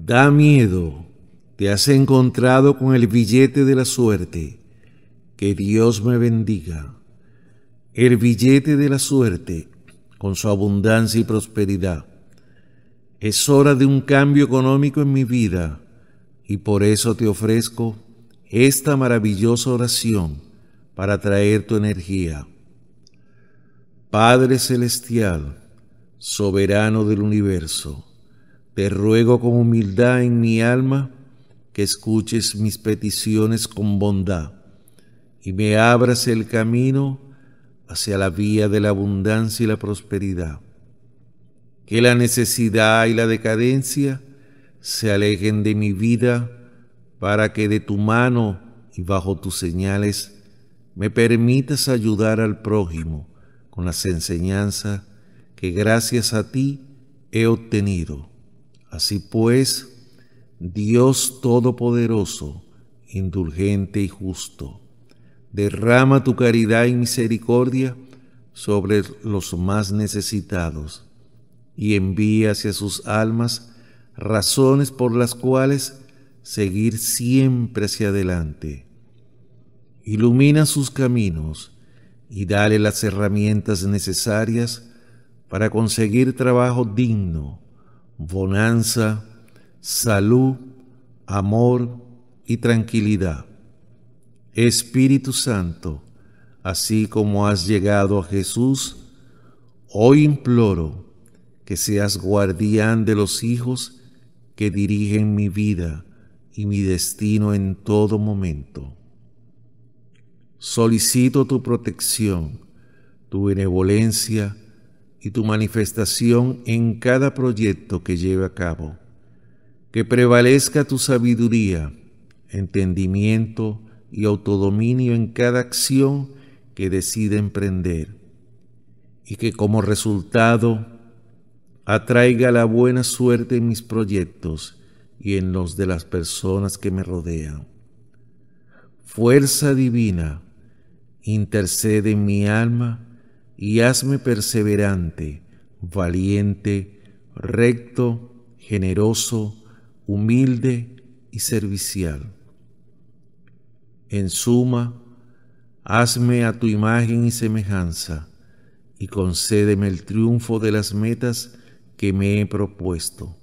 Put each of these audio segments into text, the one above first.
Da miedo, te has encontrado con el billete de la suerte. Que Dios me bendiga. El billete de la suerte, con su abundancia y prosperidad. Es hora de un cambio económico en mi vida y por eso te ofrezco esta maravillosa oración para traer tu energía. Padre Celestial, soberano del universo, te ruego con humildad en mi alma que escuches mis peticiones con bondad y me abras el camino hacia la vía de la abundancia y la prosperidad. Que la necesidad y la decadencia se alejen de mi vida para que de tu mano y bajo tus señales me permitas ayudar al prójimo con las enseñanzas que gracias a ti he obtenido. Así pues, Dios Todopoderoso, indulgente y justo, derrama tu caridad y misericordia sobre los más necesitados y envía hacia sus almas razones por las cuales seguir siempre hacia adelante. Ilumina sus caminos y dale las herramientas necesarias para conseguir trabajo digno bonanza, salud, amor y tranquilidad. Espíritu Santo, así como has llegado a Jesús, hoy imploro que seas guardián de los hijos que dirigen mi vida y mi destino en todo momento. Solicito tu protección, tu benevolencia y tu manifestación en cada proyecto que lleve a cabo. Que prevalezca tu sabiduría, entendimiento y autodominio en cada acción que decide emprender. Y que como resultado atraiga la buena suerte en mis proyectos y en los de las personas que me rodean. Fuerza divina, intercede en mi alma y hazme perseverante, valiente, recto, generoso, humilde y servicial. En suma, hazme a tu imagen y semejanza, y concédeme el triunfo de las metas que me he propuesto.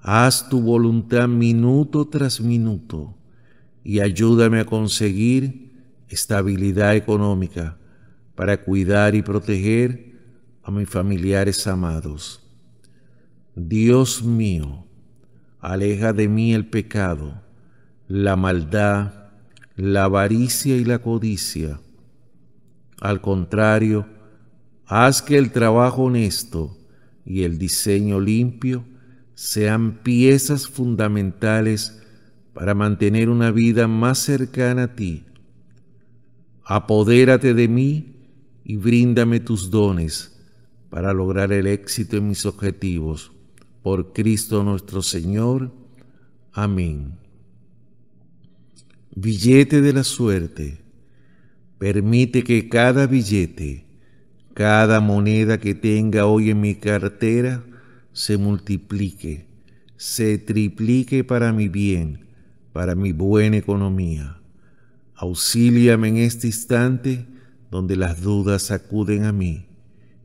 Haz tu voluntad minuto tras minuto, y ayúdame a conseguir estabilidad económica, para cuidar y proteger a mis familiares amados. Dios mío, aleja de mí el pecado, la maldad, la avaricia y la codicia. Al contrario, haz que el trabajo honesto y el diseño limpio sean piezas fundamentales para mantener una vida más cercana a ti. Apodérate de mí y bríndame tus dones para lograr el éxito en mis objetivos. Por Cristo nuestro Señor. Amén. Billete de la suerte. Permite que cada billete, cada moneda que tenga hoy en mi cartera, se multiplique, se triplique para mi bien, para mi buena economía. Auxíliame en este instante donde las dudas acuden a mí,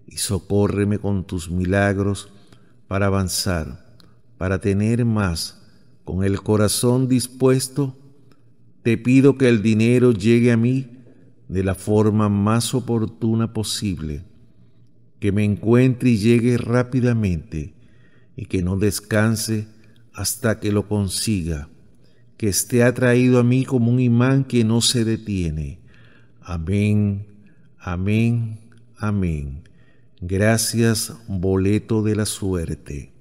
y socórreme con tus milagros para avanzar, para tener más, con el corazón dispuesto, te pido que el dinero llegue a mí de la forma más oportuna posible, que me encuentre y llegue rápidamente, y que no descanse hasta que lo consiga, que esté atraído a mí como un imán que no se detiene. Amén Amén, amén. Gracias, boleto de la suerte.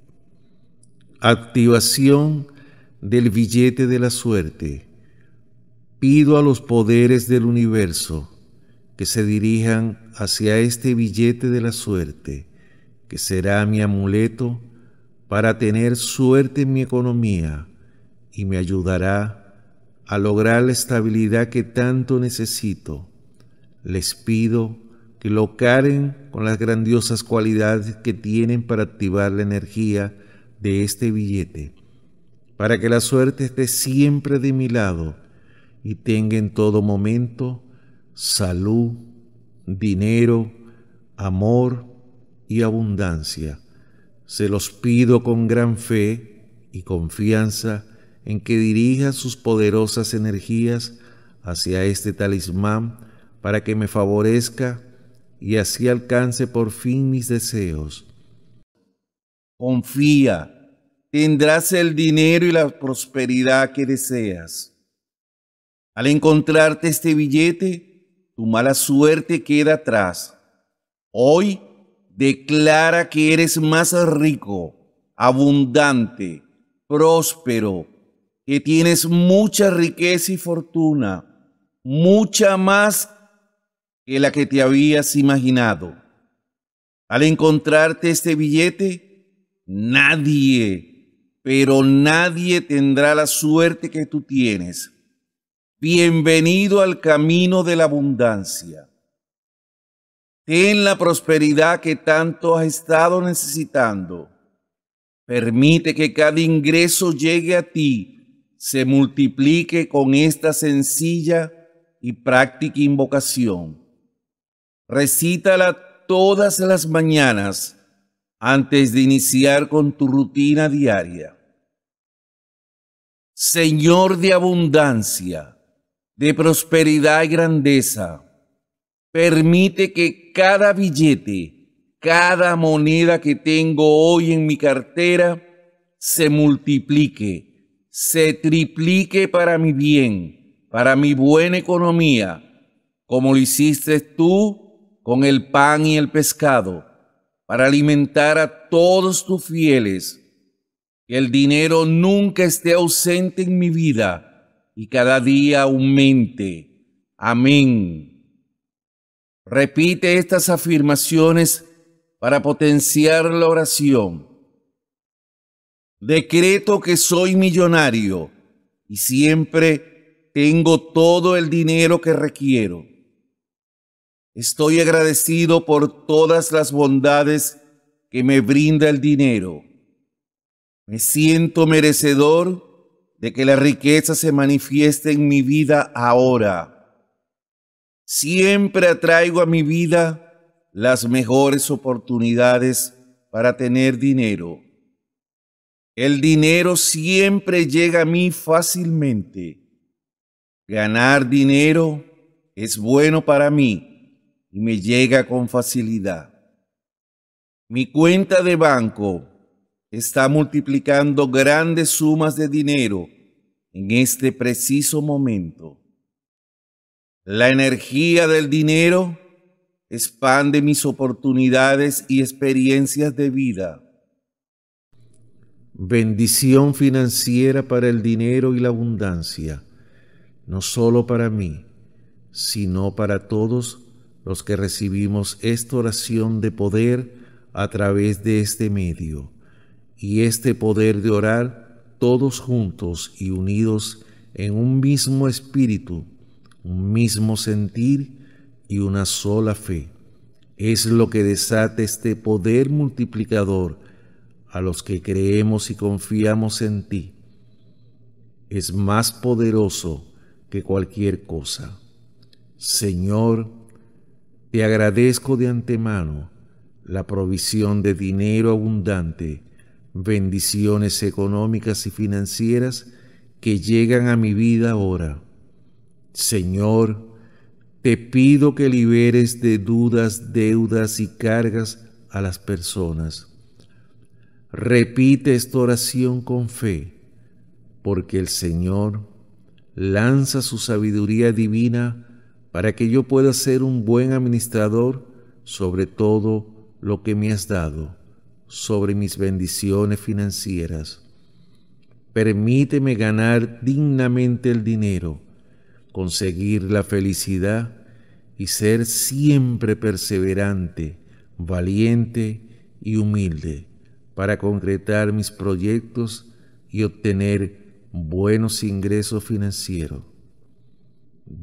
Activación del billete de la suerte. Pido a los poderes del universo que se dirijan hacia este billete de la suerte, que será mi amuleto para tener suerte en mi economía y me ayudará a lograr la estabilidad que tanto necesito les pido que lo caren con las grandiosas cualidades que tienen para activar la energía de este billete, para que la suerte esté siempre de mi lado y tenga en todo momento salud, dinero, amor y abundancia. Se los pido con gran fe y confianza en que dirija sus poderosas energías hacia este talismán para que me favorezca y así alcance por fin mis deseos. Confía, tendrás el dinero y la prosperidad que deseas. Al encontrarte este billete, tu mala suerte queda atrás. Hoy declara que eres más rico, abundante, próspero, que tienes mucha riqueza y fortuna, mucha más que la que te habías imaginado. Al encontrarte este billete, nadie, pero nadie tendrá la suerte que tú tienes. Bienvenido al camino de la abundancia. Ten la prosperidad que tanto has estado necesitando. Permite que cada ingreso llegue a ti, se multiplique con esta sencilla y práctica invocación recítala todas las mañanas antes de iniciar con tu rutina diaria. Señor de abundancia, de prosperidad y grandeza, permite que cada billete, cada moneda que tengo hoy en mi cartera, se multiplique, se triplique para mi bien, para mi buena economía, como lo hiciste tú con el pan y el pescado para alimentar a todos tus fieles. Que el dinero nunca esté ausente en mi vida y cada día aumente. Amén. Repite estas afirmaciones para potenciar la oración. Decreto que soy millonario y siempre tengo todo el dinero que requiero. Estoy agradecido por todas las bondades que me brinda el dinero. Me siento merecedor de que la riqueza se manifieste en mi vida ahora. Siempre atraigo a mi vida las mejores oportunidades para tener dinero. El dinero siempre llega a mí fácilmente. Ganar dinero es bueno para mí y me llega con facilidad. Mi cuenta de banco está multiplicando grandes sumas de dinero en este preciso momento. La energía del dinero expande mis oportunidades y experiencias de vida. Bendición financiera para el dinero y la abundancia, no solo para mí, sino para todos los que recibimos esta oración de poder a través de este medio y este poder de orar todos juntos y unidos en un mismo espíritu, un mismo sentir y una sola fe. Es lo que desata este poder multiplicador a los que creemos y confiamos en ti. Es más poderoso que cualquier cosa. Señor, te agradezco de antemano la provisión de dinero abundante, bendiciones económicas y financieras que llegan a mi vida ahora. Señor, te pido que liberes de dudas, deudas y cargas a las personas. Repite esta oración con fe, porque el Señor lanza su sabiduría divina para que yo pueda ser un buen administrador sobre todo lo que me has dado, sobre mis bendiciones financieras. Permíteme ganar dignamente el dinero, conseguir la felicidad y ser siempre perseverante, valiente y humilde para concretar mis proyectos y obtener buenos ingresos financieros.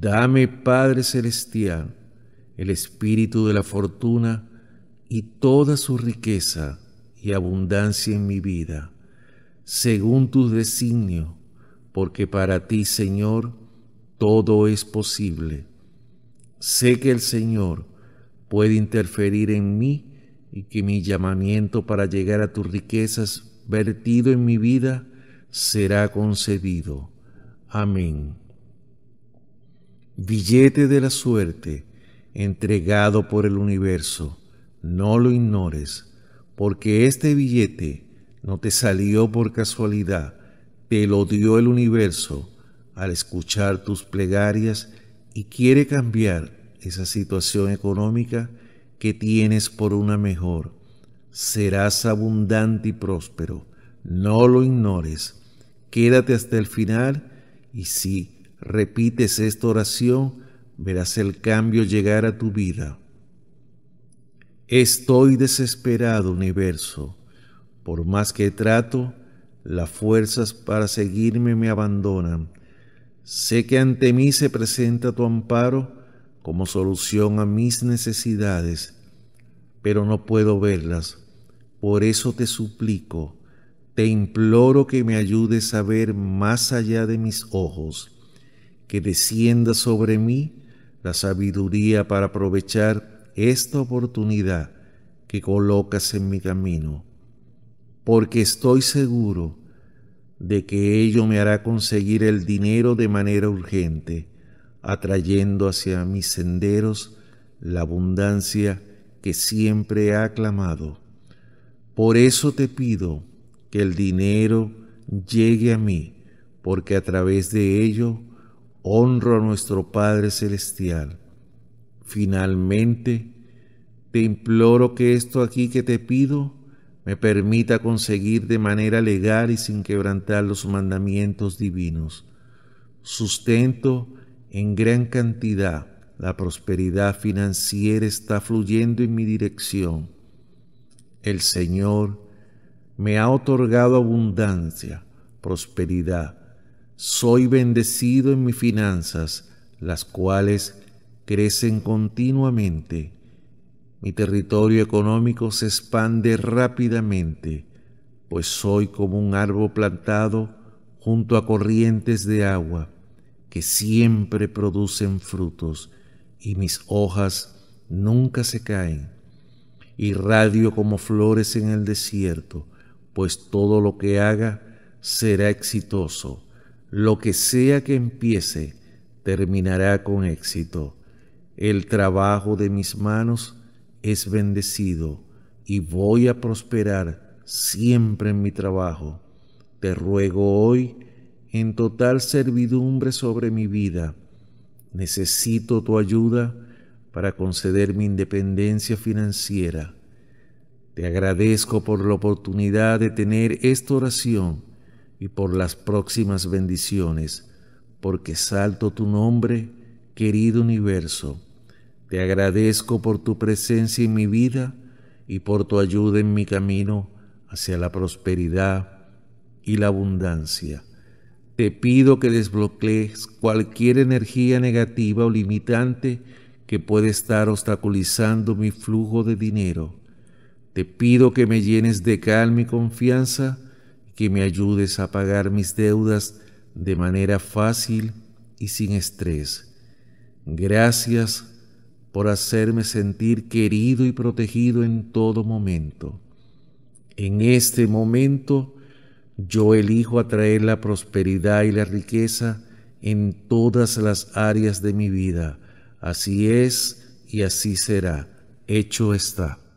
Dame, Padre Celestial, el espíritu de la fortuna y toda su riqueza y abundancia en mi vida, según tus designios, porque para ti, Señor, todo es posible. Sé que el Señor puede interferir en mí y que mi llamamiento para llegar a tus riquezas vertido en mi vida será concedido. Amén billete de la suerte, entregado por el universo, no lo ignores, porque este billete no te salió por casualidad, te lo dio el universo al escuchar tus plegarias y quiere cambiar esa situación económica que tienes por una mejor. Serás abundante y próspero. No lo ignores. Quédate hasta el final y sí, repites esta oración, verás el cambio llegar a tu vida. Estoy desesperado, universo. Por más que trato, las fuerzas para seguirme me abandonan. Sé que ante mí se presenta tu amparo como solución a mis necesidades, pero no puedo verlas. Por eso te suplico, te imploro que me ayudes a ver más allá de mis ojos que descienda sobre mí la sabiduría para aprovechar esta oportunidad que colocas en mi camino, porque estoy seguro de que ello me hará conseguir el dinero de manera urgente, atrayendo hacia mis senderos la abundancia que siempre ha clamado. Por eso te pido que el dinero llegue a mí, porque a través de ello honro a nuestro Padre Celestial. Finalmente, te imploro que esto aquí que te pido me permita conseguir de manera legal y sin quebrantar los mandamientos divinos. Sustento en gran cantidad, la prosperidad financiera está fluyendo en mi dirección. El Señor me ha otorgado abundancia, prosperidad, soy bendecido en mis finanzas, las cuales crecen continuamente. Mi territorio económico se expande rápidamente, pues soy como un árbol plantado junto a corrientes de agua, que siempre producen frutos, y mis hojas nunca se caen. Irradio como flores en el desierto, pues todo lo que haga será exitoso. Lo que sea que empiece terminará con éxito. El trabajo de mis manos es bendecido y voy a prosperar siempre en mi trabajo. Te ruego hoy, en total servidumbre sobre mi vida, necesito tu ayuda para conceder mi independencia financiera. Te agradezco por la oportunidad de tener esta oración y por las próximas bendiciones, porque salto tu nombre, querido universo. Te agradezco por tu presencia en mi vida y por tu ayuda en mi camino hacia la prosperidad y la abundancia. Te pido que desbloquees cualquier energía negativa o limitante que puede estar obstaculizando mi flujo de dinero. Te pido que me llenes de calma y confianza que me ayudes a pagar mis deudas de manera fácil y sin estrés. Gracias por hacerme sentir querido y protegido en todo momento. En este momento yo elijo atraer la prosperidad y la riqueza en todas las áreas de mi vida. Así es y así será. Hecho está.